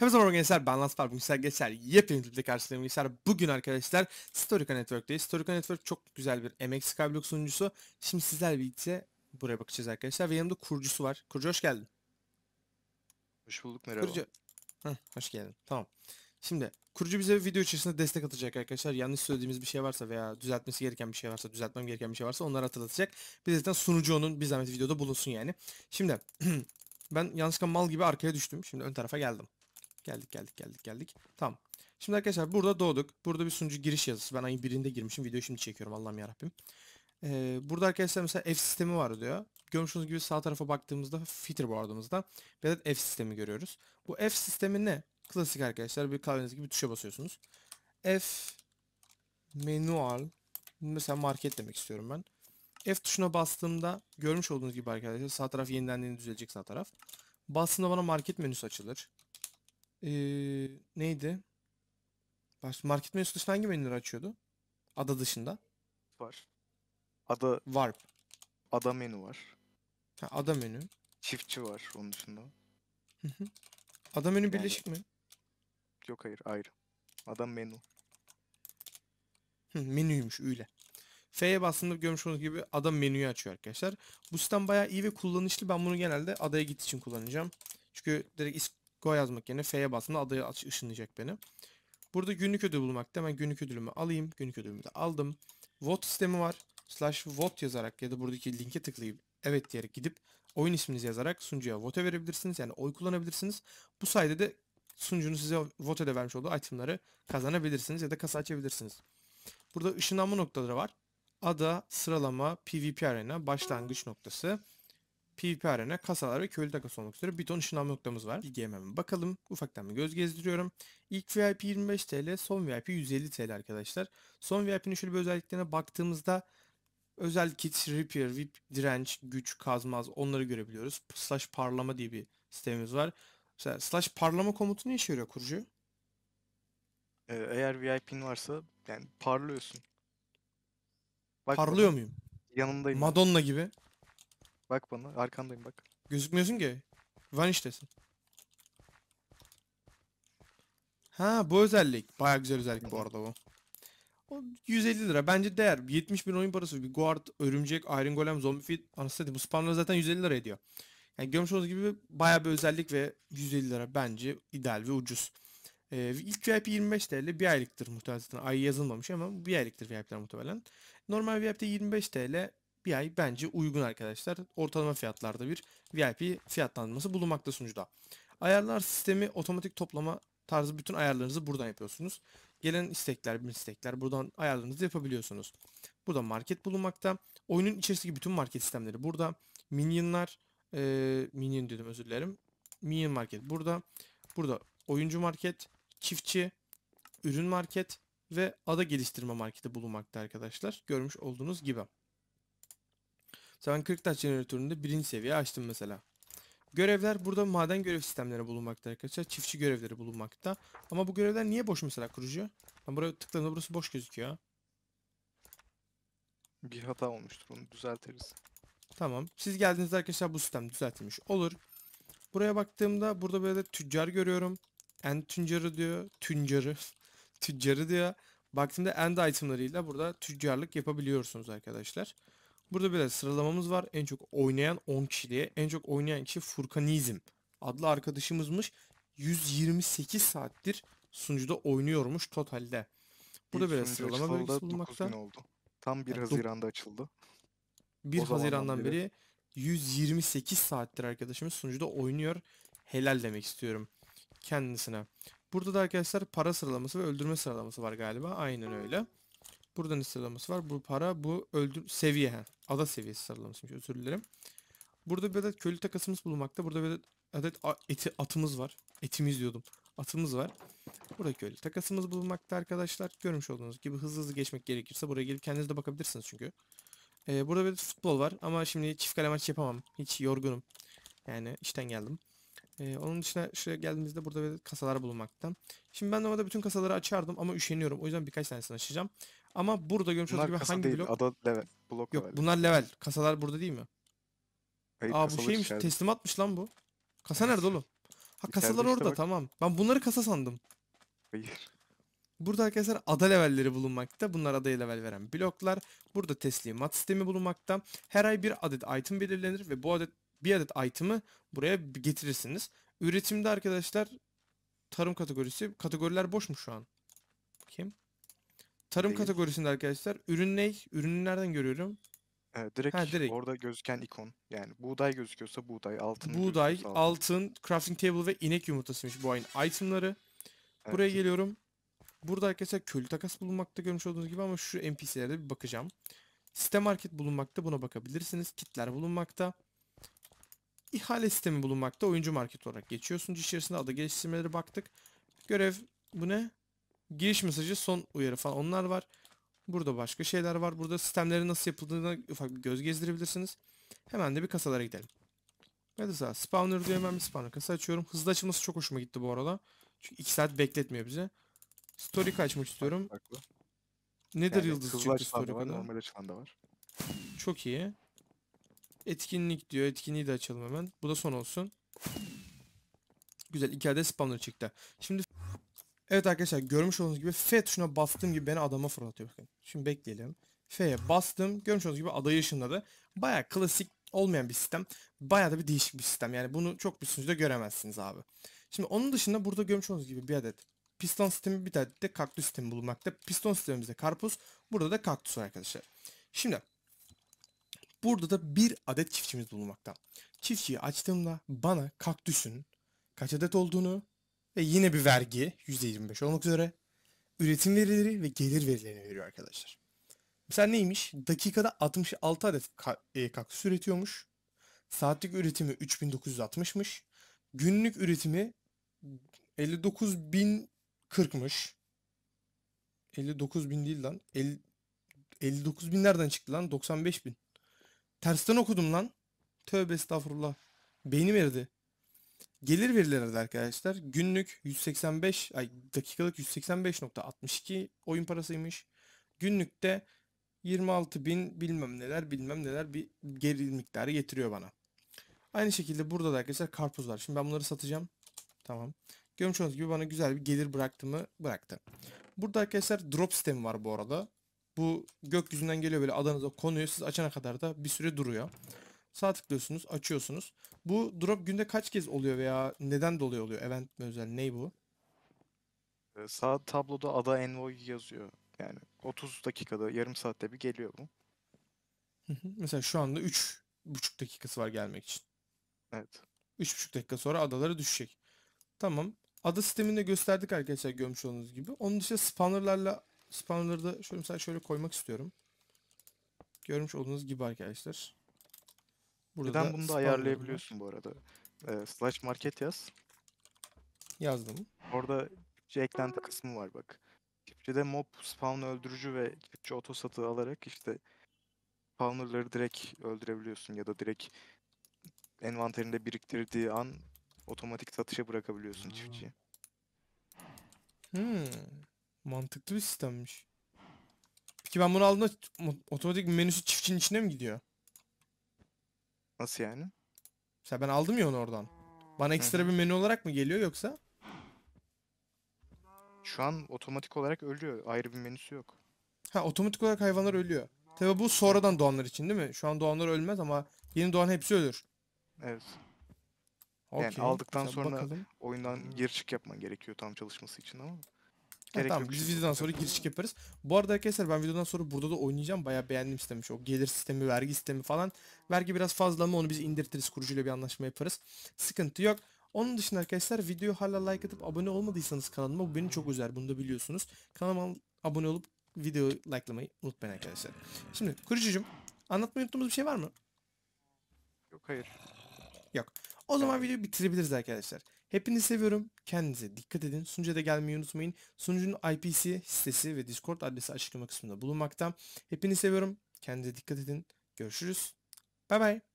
Hepinize merhaba gençler ben Lans Farb Gençler Geçer yepyeni tüple karşınızdayım gençler Bugün arkadaşlar Storica Network'teyiz Storica Network çok güzel bir MX Skyblock sunucusu Şimdi sizler birlikte buraya bakacağız arkadaşlar ve yanımda kurucusu var Kurucu hoş geldin Hoş bulduk merhaba Kurucu Heh, Hoş geldin tamam Şimdi kurucu bize video içerisinde destek atacak arkadaşlar yanlış söylediğimiz bir şey varsa veya düzeltmesi gereken bir şey varsa düzeltmem gereken bir şey varsa onları hatırlatacak Bir zaten sunucu onun bir zahmet videoda bulunsun yani Şimdi ben yanlışlıkla mal gibi arkaya düştüm şimdi ön tarafa geldim Geldik geldik geldik geldik. Tamam. Şimdi arkadaşlar burada doğduk. Burada bir sunucu giriş yazısı. Ben ayın birinde girmişim. Videoyu şimdi çekiyorum Allah'ım yarabbim. Ee, burada arkadaşlar mesela F sistemi var diyor. Görmüşsünüz gibi sağ tarafa baktığımızda Fitterboard'umuzda bir adet F sistemi görüyoruz. Bu F sistemi ne? Klasik arkadaşlar bir kahveniz gibi tuşa basıyorsunuz. F manual mesela market demek istiyorum ben. F tuşuna bastığımda görmüş olduğunuz gibi arkadaşlar sağ taraf yenilendiğini düzelecek sağ taraf. Bastığımda bana market menüsü açılır. Ee, neydi? Baş, market menüsü dışında hangi menüleri açıyordu? Ada dışında. Var. Ada Var. ada menü var. Ha, ada menü. Çiftçi var onun dışında. Hı hı. Ada menü Yani- mi? Yok hayır ayrı. Ada menü. menüymüş öyle. F'ye bastığında görmüş olduğunuz gibi ada menüyü açıyor arkadaşlar. Bu sistem bayağı iyi ve kullanışlı. Ben bunu genelde adaya git için kullanacağım. Çünkü direkt is- Go yazmak yerine F'ye bastığımda adayı ışınlayacak beni. Burada günlük ödül bulmak. Hemen günlük ödülümü alayım. Günlük ödülümü de aldım. Vote sistemi var. Slash vote yazarak ya da buradaki linke tıklayıp evet diyerek gidip oyun isminizi yazarak sunucuya vote verebilirsiniz. Yani oy kullanabilirsiniz. Bu sayede de sunucunun size vote de vermiş olduğu itemları kazanabilirsiniz ya da kasa açabilirsiniz. Burada ışınlanma noktaları var. Ada, sıralama, PvP arena, başlangıç noktası. PvP Arena, kasalar ve köylü takası olmak üzere bir ton ışınlanma noktamız var. Bilgi hemen bakalım. Ufaktan bir göz gezdiriyorum. İlk VIP 25 TL, son VIP 150 TL arkadaşlar. Son VIP'nin şöyle bir özelliklerine baktığımızda özel kit, repair, whip, direnç, güç, kazmaz onları görebiliyoruz. Slash parlama diye bir sistemimiz var. Mesela slash parlama komutu ne işe yarıyor kurucu? Ee, eğer VIP'in varsa yani parlıyorsun. Bak, Parlıyor muyum? Yanındayım. Madonna gibi. Bak bana arkandayım bak. Gözükmüyorsun ki. Vanish'tesin. Ha bu özellik. Baya güzel özellik bu arada bu. 150 lira. Bence değer. 70 bin oyun parası. Bir guard, örümcek, iron golem, zombi feed. Anasını Bu spamlar zaten 150 lira ediyor. Yani görmüş olduğunuz gibi baya bir özellik ve 150 lira bence ideal ve ucuz. Ee, ilk VIP 25 TL bir aylıktır muhtemelen. Ay yazılmamış ama bir aylıktır VIP'ler muhtemelen. Normal VIP'de 25 TL bir ay bence uygun arkadaşlar. Ortalama fiyatlarda bir VIP fiyatlandırması bulunmakta sunucuda. Ayarlar sistemi otomatik toplama tarzı bütün ayarlarınızı buradan yapıyorsunuz. Gelen istekler, istekler buradan ayarlarınızı yapabiliyorsunuz. Burada market bulunmakta. Oyunun içerisindeki bütün market sistemleri burada. Minionlar, e, Minion dedim özür dilerim. Minion market burada. Burada oyuncu market, çiftçi, ürün market ve ada geliştirme marketi bulunmakta arkadaşlar. Görmüş olduğunuz gibi. Sen Kırktaş jeneratöründe birinci seviye açtım mesela. Görevler burada maden görev sistemleri bulunmakta arkadaşlar. Çiftçi görevleri bulunmakta. Ama bu görevler niye boş mesela kurucu? Ben buraya tıkladığımda burası boş gözüküyor. Bir hata olmuştur onu düzeltiriz. Tamam. Siz geldiğinizde arkadaşlar bu sistem düzeltilmiş olur. Buraya baktığımda burada böyle de tüccar görüyorum. End tüccarı diyor. Tüccarı. tüccarı diyor. Baktığımda end itemlarıyla burada tüccarlık yapabiliyorsunuz arkadaşlar. Burada böyle sıralamamız var. En çok oynayan 10 kişi diye. En çok oynayan kişi Furkanizm adlı arkadaşımızmış. 128 saattir sunucuda oynuyormuş totalde. Burada İlk sıralama bölgesi bulunmakta. Oldu. Tam 1 yani Haziran'da açıldı. 1 Haziran'dan beri, 128 saattir arkadaşımız sunucuda oynuyor. Helal demek istiyorum kendisine. Burada da arkadaşlar para sıralaması ve öldürme sıralaması var galiba. Aynen öyle. Buradan sıralaması var. Bu para bu öldür seviye. He. Ada seviyesi sıralamasıymış özür dilerim. Burada bir adet köylü takasımız bulunmakta. Burada bir adet eti, atımız var. Etimiz diyordum. Atımız var. Burada köylü takasımız bulunmakta arkadaşlar. Görmüş olduğunuz gibi hızlı hızlı geçmek gerekirse buraya gelip kendiniz de bakabilirsiniz çünkü. Ee, burada bir futbol var ama şimdi çift kale maç yapamam. Hiç yorgunum. Yani işten geldim. Ee, onun dışında şuraya geldiğimizde burada bir kasalar bulunmakta. Şimdi ben normalde bütün kasaları açardım ama üşeniyorum. O yüzden birkaç tanesini açacağım. Ama burada görmüş olduğunuz gibi hangi değil, blok? Ada level. Blok Yok level. bunlar level. Kasalar burada değil mi? Hayır, Aa bu kasalar şeymiş içeride. teslim lan bu. Kasa nerede oğlum? Ha kasalar işte orada bak. tamam. Ben bunları kasa sandım. Hayır. Burada arkadaşlar ada levelleri bulunmakta. Bunlar adaya level veren bloklar. Burada teslimat sistemi bulunmakta. Her ay bir adet item belirlenir ve bu adet bir adet item'ı buraya getirirsiniz. Üretimde arkadaşlar tarım kategorisi. Kategoriler boş mu şu an? Kim? Tarım Değil. kategorisinde arkadaşlar. Ürün ne? Ürünü nereden görüyorum? Ee, direkt, ha, direkt orada gözüken ikon. Yani buğday gözüküyorsa buğday, altın Buğday, altın. altın, crafting table ve inek yumurtasıymış bu ayın itemları. Evet. Buraya geliyorum. Burada arkadaşlar köylü takas bulunmakta görmüş olduğunuz gibi ama şu NPC'lere bir bakacağım. Site market bulunmakta buna bakabilirsiniz. Kitler bulunmakta. İhale sistemi bulunmakta. Oyuncu market olarak geçiyorsunuz içerisinde. Ada geliştirmeleri baktık. Görev bu ne? Giriş mesajı, son uyarı falan onlar var. Burada başka şeyler var. Burada sistemlerin nasıl yapıldığına ufak bir göz gezdirebilirsiniz. Hemen de bir kasalara gidelim. Evet mesela spawner diyorum, hemen bir spawner kasa açıyorum. Hızlı açılması çok hoşuma gitti bu arada. Çünkü 2 saat bekletmiyor bize. Story açmak istiyorum. Farklı. Nedir yani yıldız çıktı story var, normal açılan da var. Çok iyi. Etkinlik diyor. Etkinliği de açalım hemen. Bu da son olsun. Güzel. iki adet spawner çıktı. Şimdi Evet arkadaşlar görmüş olduğunuz gibi F tuşuna bastığım gibi beni adama fırlatıyor. Bakın şimdi bekleyelim. F'ye bastım. Görmüş olduğunuz gibi adayı ışınladı. Baya klasik olmayan bir sistem. Baya da bir değişik bir sistem. Yani bunu çok bir sunucuda göremezsiniz abi. Şimdi onun dışında burada görmüş olduğunuz gibi bir adet piston sistemi bir adet de kaktüs sistemi bulunmakta. Piston sistemimizde karpuz. Burada da kaktüs arkadaşlar. Şimdi burada da bir adet çiftçimiz bulunmakta. Çiftçiyi açtığımda bana kaktüsün kaç adet olduğunu ve yine bir vergi %25 olmak üzere üretim verileri ve gelir verilerini veriyor arkadaşlar. Mesela neymiş? Dakikada 66 adet e, kaktüs üretiyormuş. Saatlik üretimi 3960'mış. Günlük üretimi 59040'mış. 59.000 değil lan. 50, 59 bin nereden çıktı lan? 95.000. bin. Tersten okudum lan. Tövbe estağfurullah. Beynim eridi. Gelir verileri de arkadaşlar günlük 185 ay dakikalık 185.62 oyun parasıymış. Günlükte 26 bin bilmem neler bilmem neler bir geri miktarı getiriyor bana. Aynı şekilde burada da arkadaşlar karpuzlar. Şimdi ben bunları satacağım. Tamam. Görmüş olduğunuz gibi bana güzel bir gelir bıraktı mı? Bıraktı. Burada arkadaşlar drop sistemi var bu arada. Bu gökyüzünden geliyor böyle adanıza konuyor. Siz açana kadar da bir süre duruyor. Sağ tıklıyorsunuz, açıyorsunuz. Bu drop günde kaç kez oluyor veya neden dolayı oluyor? Event mi özel? Ney bu? Ee, Sağ tabloda ada envoy yazıyor. Yani 30 dakikada, yarım saatte bir geliyor bu. Hı hı. Mesela şu anda 3,5 dakikası var gelmek için. Evet. 3,5 dakika sonra adaları düşecek. Tamam. Ada sisteminde gösterdik arkadaşlar görmüş olduğunuz gibi. Onun dışında spawnerlarla spawnerları da şöyle mesela şöyle koymak istiyorum. Görmüş olduğunuz gibi arkadaşlar. Burada Buradan bunu da ayarlayabiliyorsun bu arada. Ee, slash market yaz. Yazdım. Orada çiftçi eklenti kısmı var bak. Çiftçide mob spawn öldürücü ve çiftçi oto satığı alarak işte spawnerları direkt öldürebiliyorsun ya da direkt envanterinde biriktirdiği an otomatik satışa bırakabiliyorsun çiftçiyi. Hmm. Mantıklı bir sistemmiş. Peki ben bunu aldığımda otomatik menüsü çiftçinin içine mi gidiyor? Nasıl yani? Mesela ben aldım ya onu oradan. Bana ekstra bir menü olarak mı geliyor yoksa? Şu an otomatik olarak ölüyor. Ayrı bir menüsü yok. Ha otomatik olarak hayvanlar ölüyor. Tabi bu sonradan doğanlar için değil mi? Şu an doğanlar ölmez ama yeni doğan hepsi ölür. Evet. Yani aldıktan Mesela sonra bakalım. oyundan geri çık yapman gerekiyor tam çalışması için ama. Gerek tamam yok biz videodan sonra giriş yaparız. Bu arada arkadaşlar ben videodan sonra burada da oynayacağım. Bayağı beğendim sistemi. O gelir sistemi, vergi sistemi falan. Vergi biraz fazla ama onu biz indirtiriz. Kurucuyla bir anlaşma yaparız. Sıkıntı yok. Onun dışında arkadaşlar videoyu hala like atıp abone olmadıysanız kanalıma bu beni çok üzer. Bunu da biliyorsunuz. Kanalıma abone olup videoyu likelamayı unutmayın arkadaşlar. Şimdi kurucucum anlatmayı unuttuğumuz bir şey var mı? Yok hayır. Yok. O zaman videoyu bitirebiliriz arkadaşlar. Hepinizi seviyorum. Kendinize dikkat edin. Sunucuya da gelmeyi unutmayın. Sunucunun IP'si, sitesi ve Discord adresi açıklama kısmında bulunmakta. Hepinizi seviyorum. Kendinize dikkat edin. Görüşürüz. Bay bay.